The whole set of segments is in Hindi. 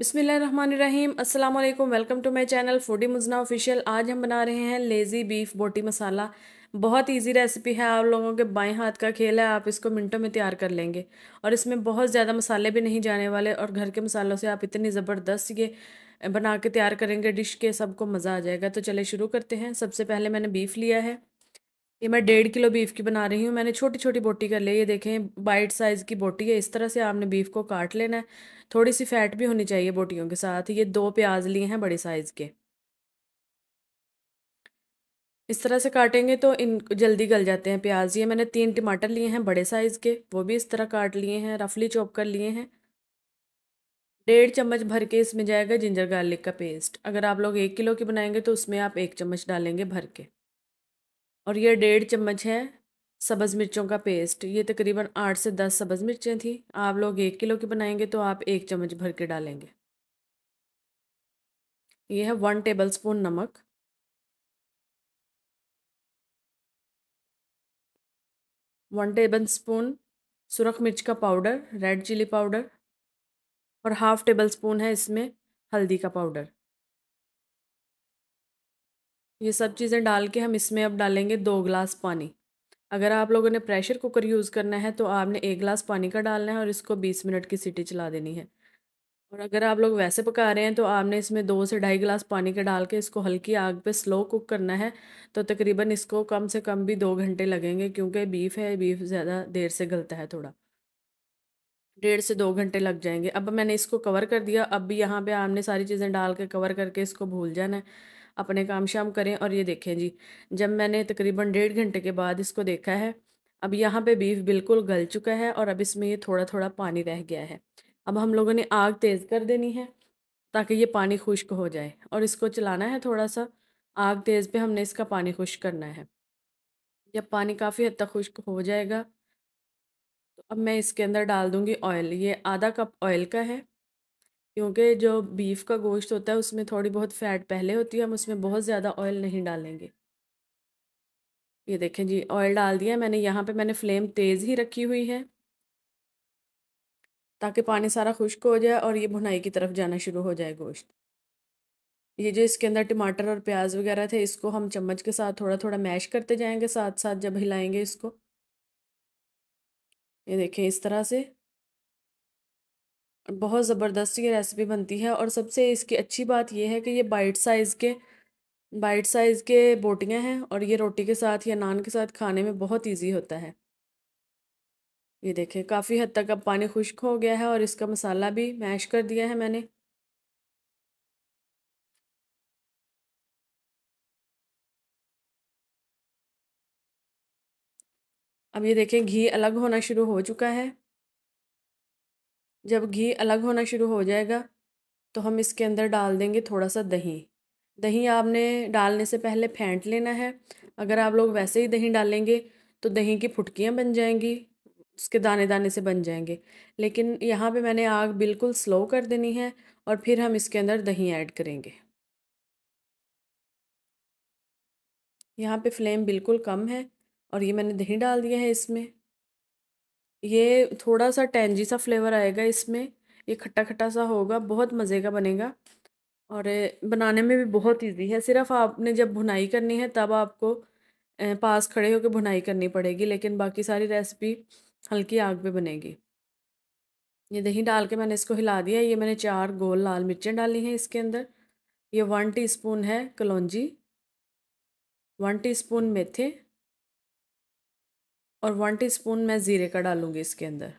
बिसमीम अस्सलाम वालेकुम welcome to my channel foodie Mujna official आज हम बना रहे हैं लेज़ी बीफ बोटी मसाला बहुत इजी रेसिपी है आप लोगों के बाएं हाथ का खेल है आप इसको मिनटों में तैयार कर लेंगे और इसमें बहुत ज़्यादा मसाले भी नहीं जाने वाले और घर के मसालों से आप इतनी ज़बरदस्त ये बना के तैयार करेंगे डिश के सबको मज़ा आ जाएगा तो चले शुरू करते हैं सबसे पहले मैंने बीफ लिया है ये मैं डेढ़ किलो बीफ की बना रही हूँ मैंने छोटी छोटी बोटी कर ली ये देखें बाइट साइज़ की बोटी है इस तरह से आपने बीफ को काट लेना है थोड़ी सी फैट भी होनी चाहिए बोटियों के साथ ये दो प्याज लिए हैं बड़े साइज़ के इस तरह से काटेंगे तो इन जल्दी गल जाते हैं प्याज ये मैंने तीन टमाटर लिए हैं बड़े साइज़ के वो भी इस तरह काट लिए हैं रफली चॉप कर लिए हैं डेढ़ चम्मच भर के इसमें जाएगा जिंजर गार्लिक का पेस्ट अगर आप लोग एक किलो की बनाएंगे तो उसमें आप एक चम्मच डालेंगे भर के और ये डेढ़ चम्मच है सब्ज़ मिर्चों का पेस्ट ये तकरीबन आठ से दस सब्ज़ मिर्चें थी आप लोग एक किलो की बनाएंगे तो आप एक चम्मच भर के डालेंगे ये है वन टेबल स्पून नमक वन टेबल स्पून सुरख मिर्च का पाउडर रेड चिली पाउडर और हाफ़ टेबल स्पून है इसमें हल्दी का पाउडर ये सब चीज़ें डाल के हम इसमें अब डालेंगे दो गिलास पानी अगर आप लोगों ने प्रेशर कुकर यूज़ करना है तो आपने एक गिलास पानी का डालना है और इसको बीस मिनट की सीटी चला देनी है और अगर आप लोग वैसे पका रहे हैं तो आपने इसमें दो से ढाई गिलास पानी के डाल के इसको हल्की आग पे स्लो कुक करना है तो तकरीबन इसको कम से कम भी दो घंटे लगेंगे क्योंकि बीफ है बीफ ज़्यादा देर से गलता है थोड़ा डेढ़ से दो घंटे लग जाएंगे अब मैंने इसको कवर कर दिया अब भी यहाँ पर आपने सारी चीज़ें डाल के कवर करके इसको भूल जाना है अपने काम शाम करें और ये देखें जी जब मैंने तकरीबन डेढ़ घंटे के बाद इसको देखा है अब यहाँ पे बीफ बिल्कुल गल चुका है और अब इसमें ये थोड़ा थोड़ा पानी रह गया है अब हम लोगों ने आग तेज़ कर देनी है ताकि ये पानी खुश्क हो जाए और इसको चलाना है थोड़ा सा आग तेज़ पे हमने इसका पानी खुश्क करना है जब पानी काफ़ी हद तक खुश्क हो जाएगा तो अब मैं इसके अंदर डाल दूँगी ऑयल ये आधा कप ऑयल का है क्योंकि जो बीफ का गोश्त होता है उसमें थोड़ी बहुत फ़ैट पहले होती है हम उसमें बहुत ज़्यादा ऑयल नहीं डालेंगे ये देखें जी ऑयल डाल दिया मैंने यहाँ पे मैंने फ्लेम तेज़ ही रखी हुई है ताकि पानी सारा खुश्क हो जाए और ये भुनाई की तरफ जाना शुरू हो जाए गोश्त ये जो इसके अंदर टमाटर और प्याज वगैरह थे इसको हम चम्मच के साथ थोड़ा थोड़ा मैश करते जाएंगे साथ साथ जब हिलाएंगे इसको ये देखें इस तरह से बहुत ज़बरदस्त ये रेसिपी बनती है और सबसे इसकी अच्छी बात यह है कि ये बाइट साइज़ के बाइट साइज़ के बोटियाँ हैं और ये रोटी के साथ या नान के साथ खाने में बहुत ईजी होता है ये देखें काफ़ी हद तक अब पानी खुश्क हो गया है और इसका मसाला भी मैश कर दिया है मैंने अब ये देखें घी अलग होना शुरू हो चुका है जब घी अलग होना शुरू हो जाएगा तो हम इसके अंदर डाल देंगे थोड़ा सा दही दही आपने डालने से पहले फेंट लेना है अगर आप लोग वैसे ही दही डालेंगे तो दही की फुटकियाँ बन जाएंगी उसके दाने दाने से बन जाएंगे लेकिन यहाँ पे मैंने आग बिल्कुल स्लो कर देनी है और फिर हम इसके अंदर दही ऐड करेंगे यहाँ पे फ्लेम बिल्कुल कम है और ये मैंने दही डाल दिया है इसमें ये थोड़ा सा टेंजी सा फ्लेवर आएगा इसमें ये खट्टा खट्टा सा होगा बहुत मज़े का बनेगा और बनाने में भी बहुत इजी है सिर्फ आपने जब भुनाई करनी है तब आपको पास खड़े होकर भुनाई करनी पड़ेगी लेकिन बाकी सारी रेसिपी हल्की आग पे बनेगी ये दही डाल के मैंने इसको हिला दिया ये मैंने चार गोल लाल मिर्चें डाली हैं इसके अंदर ये वन टीस्पून है कलौजी वन टीस्पून मेथे और वन टीस्पून मैं ज़ीरे का डालूँगी इसके अंदर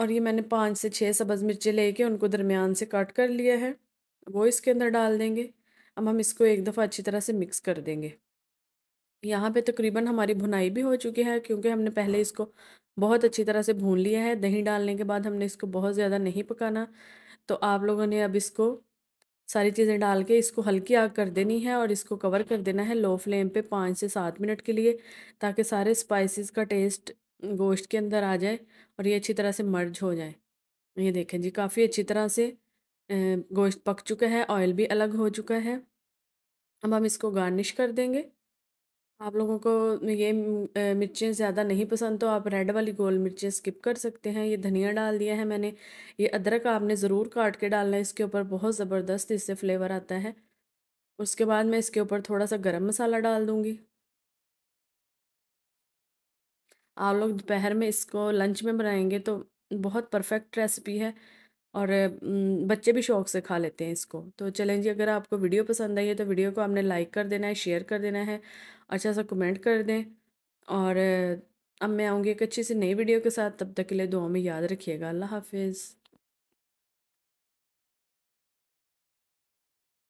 और ये मैंने पाँच से छः सब्ज़ मिर्चें लेके उनको दरमियान से काट कर लिया है वो इसके अंदर डाल देंगे अब हम इसको एक दफ़ा अच्छी तरह से मिक्स कर देंगे यहाँ पे तकरीबन हमारी भुनाई भी हो चुकी है क्योंकि हमने पहले इसको बहुत अच्छी तरह से भून लिया है दही डालने के बाद हमने इसको बहुत ज़्यादा नहीं पकाना तो आप लोगों ने अब इसको सारी चीज़ें डाल के इसको हल्की आग कर देनी है और इसको कवर कर देना है लो फ्लेम पे पाँच से सात मिनट के लिए ताकि सारे स्पाइसेस का टेस्ट गोश्त के अंदर आ जाए और ये अच्छी तरह से मर्ज हो जाए ये देखें जी काफ़ी अच्छी तरह से गोश्त पक चुका है ऑयल भी अलग हो चुका है अब हम इसको गार्निश कर देंगे आप लोगों को ये मिर्चें ज़्यादा नहीं पसंद तो आप रेड वाली गोल मिर्चें स्किप कर सकते हैं ये धनिया डाल दिया है मैंने ये अदरक आपने ज़रूर काट के डालना है इसके ऊपर बहुत ज़बरदस्त इससे फ्लेवर आता है उसके बाद मैं इसके ऊपर थोड़ा सा गरम मसाला डाल दूँगी आप लोग दोपहर में इसको लंच में बनाएंगे तो बहुत परफेक्ट रेसिपी है और बच्चे भी शौक से खा लेते हैं इसको तो चलें जी अगर आपको वीडियो पसंद आई है तो वीडियो को आपने लाइक कर देना है शेयर कर देना है अच्छा सा कमेंट कर दें और अब मैं आऊँगी एक अच्छी सी नई वीडियो के साथ तब तक के लिए दुआ में याद रखिएगा अल्लाह हाफिज़